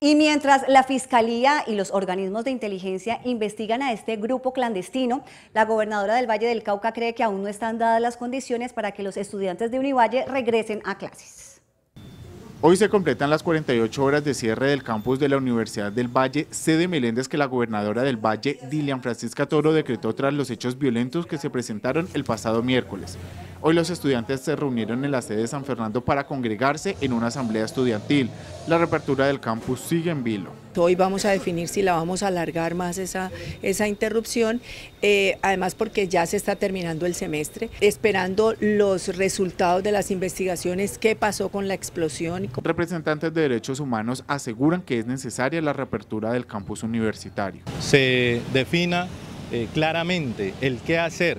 Y mientras la Fiscalía y los organismos de inteligencia investigan a este grupo clandestino, la gobernadora del Valle del Cauca cree que aún no están dadas las condiciones para que los estudiantes de Univalle regresen a clases. Hoy se completan las 48 horas de cierre del campus de la Universidad del Valle, sede Meléndez que la gobernadora del Valle, Dilian Francisca Toro, decretó tras los hechos violentos que se presentaron el pasado miércoles. Hoy los estudiantes se reunieron en la sede de San Fernando para congregarse en una asamblea estudiantil. La reapertura del campus sigue en vilo. Hoy vamos a definir si la vamos a alargar más esa, interrupción, eh, además porque ya se está terminando el semestre, esperando los resultados de las investigaciones, qué pasó con la explosión. Representantes de derechos humanos aseguran que es necesaria la reapertura del campus universitario. Se defina eh, claramente el qué hacer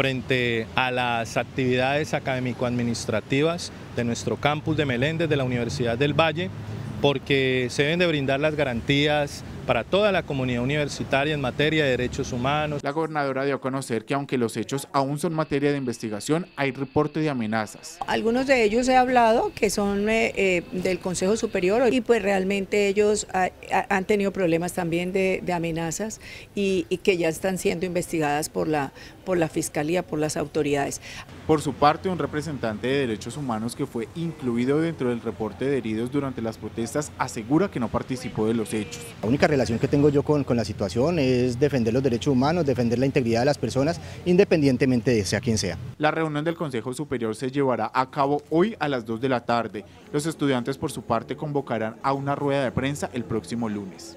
frente a las actividades académico-administrativas de nuestro campus de Meléndez de la Universidad del Valle, porque se deben de brindar las garantías para toda la comunidad universitaria en materia de derechos humanos. La gobernadora dio a conocer que aunque los hechos aún son materia de investigación, hay reporte de amenazas. Algunos de ellos he hablado que son eh, eh, del Consejo Superior y pues realmente ellos ah, ah, han tenido problemas también de, amenazas y, que ya están siendo investigadas por la, por la Fiscalía, por las autoridades. Por su parte, un representante de derechos humanos que fue incluido dentro del reporte de heridos durante las protestas asegura que no participó de los hechos. La única relación que tengo yo con, con, la situación es defender los derechos humanos, defender la integridad de las personas, independientemente de sea quien sea. La reunión del Consejo Superior se llevará a cabo hoy a las 2 de la tarde. Los estudiantes, por su parte, convocarán a una rueda de prensa el próximo lunes.